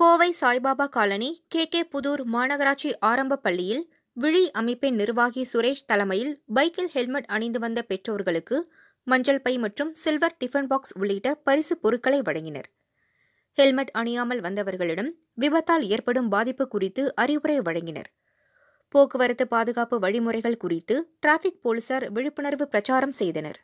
Kovai Saibaba colony K K Pudur மாநகராட்சி ஆரம்ப பள்ளியில் விழி அமைப்பின் நிர்வாகி சுரேஷ் தலைமையில் பைக்கில் ஹெல்மெட் அணிந்து வந்த பெற்றோர்களுக்கு மஞ்சள் பை மற்றும் சில்வர் டிஃபன் பாக்ஸ் உள்ளிட்ட பரிசு பொருட்களை வழங்கினர் ஹெல்மெட் அணியாமல் வந்தவர்களிடம் விபத்தால் ஏற்படும் பாதிப்பு குறித்து அறிவுரை வழங்கினர் போக்குவரத்து பாதுகாப்பு வழிமுறைகள் குறித்து டிராஃபிக் போலீசார் விழிப்புணர்வு பிரச்சாரம் செய்தனர்